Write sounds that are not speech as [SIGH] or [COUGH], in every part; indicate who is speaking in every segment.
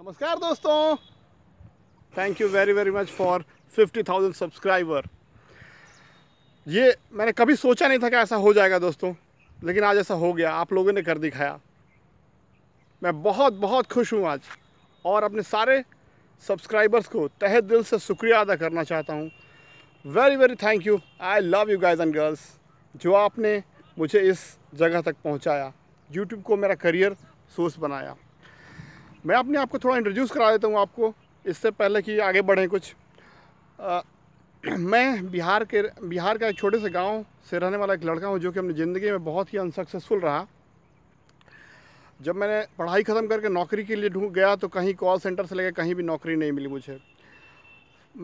Speaker 1: नमस्कार दोस्तों thank you very very much for 50,000 subscriber ये मैंने कभी सोचा नहीं था कि ऐसा हो जाएगा दोस्तों लेकिन आज ऐसा हो गया आप लोगों ने कर दिखाया मैं बहुत बहुत खुश हूँ आज और अपने सारे सब्सक्राइबर्स को तहे दिल से शुक्रिया अदा करना चाहता हूँ very very thank you I love you guys and girls जो आपने मुझे इस जगह तक पहुँचाया यूट्यूब को मेरा करियर सोर्स बनाया मैं अपने आप को थोड़ा इंट्रोड्यूस करा देता हूँ आपको इससे पहले कि आगे बढ़ें कुछ आ, [CLEARS THROAT] मैं बिहार के बिहार का एक छोटे से गांव से रहने वाला एक लड़का हूँ जो कि अपनी ज़िंदगी में बहुत ही अनसक्सेसफुल रहा जब मैंने पढ़ाई ख़त्म करके नौकरी के लिए ढूंढ गया तो कहीं कॉल सेंटर से लेकर कहीं भी नौकरी नहीं मिली मुझे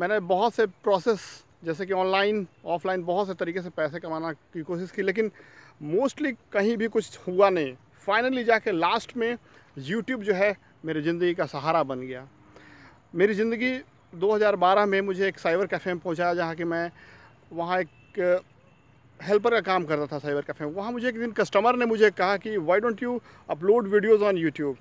Speaker 1: मैंने बहुत से प्रोसेस जैसे कि ऑनलाइन ऑफलाइन बहुत से तरीके से पैसे कमाना की कोशिश की लेकिन मोस्टली कहीं भी कुछ हुआ नहीं फाइनली जाके लास्ट में यूट्यूब जो है मेरी ज़िंदगी का सहारा बन गया मेरी ज़िंदगी 2012 में मुझे एक साइबर कैफ़े में पहुंचाया जहाँ कि मैं वहाँ एक हेल्पर का काम करता था साइबर कैफ़े में वहाँ मुझे एक दिन कस्टमर ने मुझे कहा कि why don't you upload videos on YouTube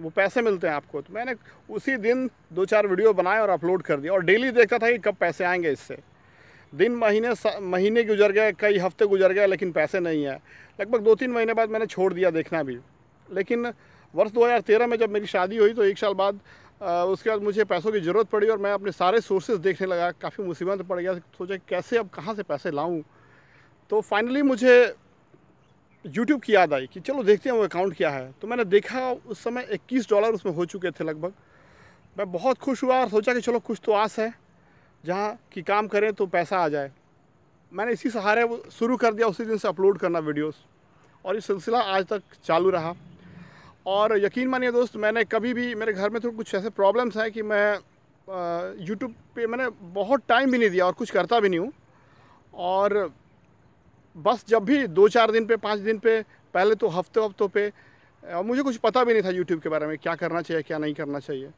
Speaker 1: वो पैसे मिलते हैं आपको तो मैंने उसी दिन दो चार वीडियो बनाए और अपलोड कर दिया और डेली देखता था कि कब पैसे आएंगे इससे दिन महीने महीने गुजर गए कई हफ्ते गुजर गए लेकिन पैसे नहीं आए लगभग दो तीन महीने बाद मैंने छोड़ दिया देखना भी लेकिन वर्ष 2013 में जब मेरी शादी हुई तो एक साल बाद उसके बाद मुझे पैसों की ज़रूरत पड़ी और मैं अपने सारे सोर्सेज देखने लगा काफ़ी मुसीबत पड़ गया सोचा कैसे अब कहाँ से पैसे लाऊँ तो फाइनली मुझे यूट्यूब की याद आई कि चलो देखते हैं वो अकाउंट क्या है तो मैंने देखा उस समय इक्कीस डॉलर उसमें हो चुके थे लगभग मैं बहुत खुश हुआ और सोचा कि चलो कुछ तो आस है जहाँ कि काम करें तो पैसा आ जाए मैंने इसी सहारे शुरू कर दिया उसी दिन से अपलोड करना वीडियोस और ये सिलसिला आज तक चालू रहा और यकीन मानिए दोस्त मैंने कभी भी मेरे घर में तो कुछ ऐसे प्रॉब्लम्स हैं कि मैं यूट्यूब पे मैंने बहुत टाइम भी नहीं दिया और कुछ करता भी नहीं हूँ और बस जब भी दो चार दिन पे पाँच दिन पे पहले तो हफ्ते हफ्तों पे और मुझे कुछ पता भी नहीं था यूट्यूब के बारे में क्या करना चाहिए क्या नहीं करना चाहिए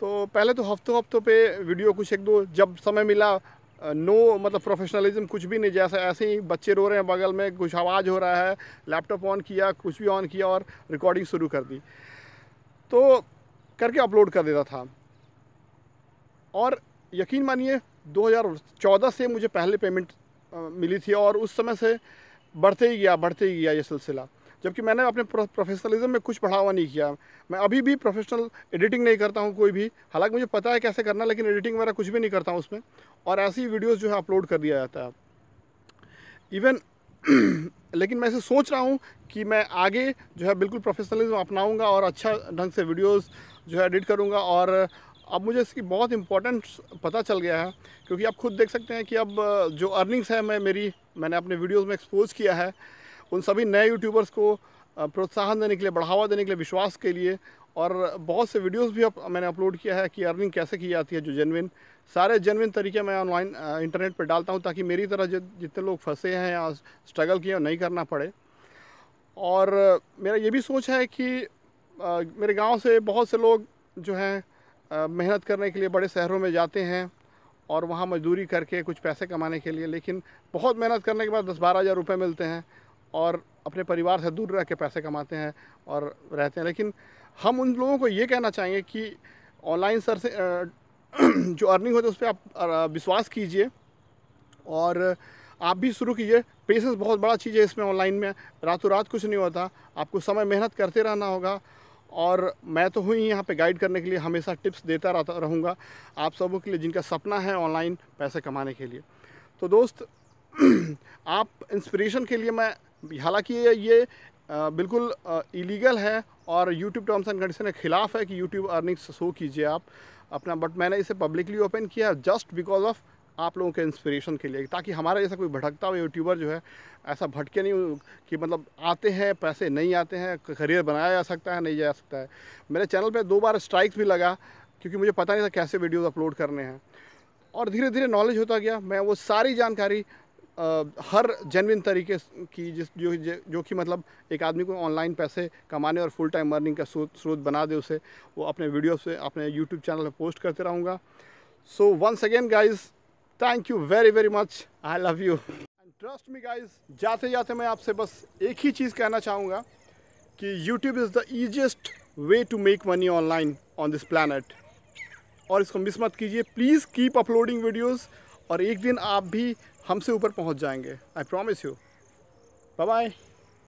Speaker 1: तो पहले तो हफ्तों हफ्तों पे वीडियो कुछ एक दो जब समय मिला नो मतलब प्रोफेशनलिज्म कुछ भी नहीं जैसे ऐसे ही बच्चे रो रहे हैं बगल में कुछ आवाज़ हो रहा है लैपटॉप ऑन किया कुछ भी ऑन किया और रिकॉर्डिंग शुरू कर दी तो करके अपलोड कर देता था और यकीन मानिए 2014 से मुझे पहले पेमेंट मिली थी और उस समय से बढ़ते ही गया बढ़ते ही गया ये सिलसिला जबकि मैंने अपने प्रोफेशनलिज्म में कुछ बढ़ावा नहीं किया मैं अभी भी प्रोफेशनल एडिटिंग नहीं करता हूँ कोई भी हालांकि मुझे पता है कैसे करना लेकिन एडिटिंग वगैरह कुछ भी नहीं करता हूँ उसमें और ऐसी वीडियोज़ जो है अपलोड कर दिया जाता है इवन [CLEARS THROAT] लेकिन मैं ऐसे सोच रहा हूँ कि मैं आगे जो है बिल्कुल प्रोफेशनलिज्म अपनाऊँगा और अच्छा ढंग से वीडियोज़ जो है एडिट करूँगा और अब मुझे इसकी बहुत इम्पोर्टेंट पता चल गया है क्योंकि आप खुद देख सकते हैं कि अब जो अर्निंग्स है मैं मेरी मैंने अपने वीडियोस में एक्सपोज किया है उन सभी नए यूट्यूबर्स को प्रोत्साहन देने के लिए बढ़ावा देने के लिए विश्वास के लिए और बहुत से वीडियोस भी अप, मैंने अपलोड किया है कि अर्निंग कैसे की जाती है जो जेनविन सारे जेनविन तरीके मैं ऑनलाइन इंटरनेट पर डालता हूँ ताकि मेरी तरह जितने लोग फंसे हैं या स्ट्रगल किए नहीं करना पड़े और मेरा ये भी सोच है कि आ, मेरे गांव से बहुत से लोग जो हैं मेहनत करने के लिए बड़े शहरों में जाते हैं और वहाँ मजदूरी करके कुछ पैसे कमाने के लिए लेकिन बहुत मेहनत करने के बाद दस बारह हज़ार रुपये मिलते हैं और अपने परिवार से दूर रह के पैसे कमाते हैं और रहते हैं लेकिन हम उन लोगों को ये कहना चाहेंगे कि ऑनलाइन सर से [CLEARS THROAT] जो अर्निंग होती है उस पर आप विश्वास कीजिए और आप भी शुरू कीजिए पेशेंस बहुत बड़ा चीज़ है इसमें ऑनलाइन में रातों रात कुछ नहीं होता आपको समय मेहनत करते रहना होगा और मैं तो हूँ ही यहाँ पे गाइड करने के लिए हमेशा टिप्स देता रहता रहूँगा आप सबों के लिए जिनका सपना है ऑनलाइन पैसे कमाने के लिए तो दोस्त [CLEARS THROAT] आप इंस्पिरेशन के लिए मैं हालांकि ये, ये बिल्कुल इलीगल है और यूट्यूब टर्म्स एंड कंडीशन के ख़िलाफ़ है कि यूट्यूब अर्निंग्स शो कीजिए आप अपना बट मैंने इसे पब्लिकली ओपन किया जस्ट बिकॉज ऑफ आप लोगों के इंस्पिरेशन के लिए ताकि हमारा जैसा कोई भटकता हुआ यूट्यूबर जो है ऐसा भटके नहीं कि मतलब आते हैं पैसे नहीं आते हैं करियर बनाया जा सकता है नहीं जा सकता है मेरे चैनल पे दो बार स्ट्राइक्स भी लगा क्योंकि मुझे पता नहीं था कैसे वीडियोस अपलोड करने हैं और धीरे धीरे नॉलेज होता गया मैं वो सारी जानकारी हर जेनविन तरीके की जिस जो जो कि मतलब एक आदमी को ऑनलाइन पैसे कमाने और फुल टाइम अर्निंग का स्रोत बना दे उसे वो अपने वीडियो से अपने यूट्यूब चैनल पर पोस्ट करते रहूँगा so once again guys thank you very very much I love you and trust me guys जाते जाते मैं आपसे बस एक ही चीज़ कहना चाहूँगा कि YouTube is the easiest way to make money online on this planet और इसको मिस मत कीजिए प्लीज़ कीप अपलोडिंग वीडियोज़ और एक दिन आप भी हमसे ऊपर पहुंच जाएंगे I promise you bye bye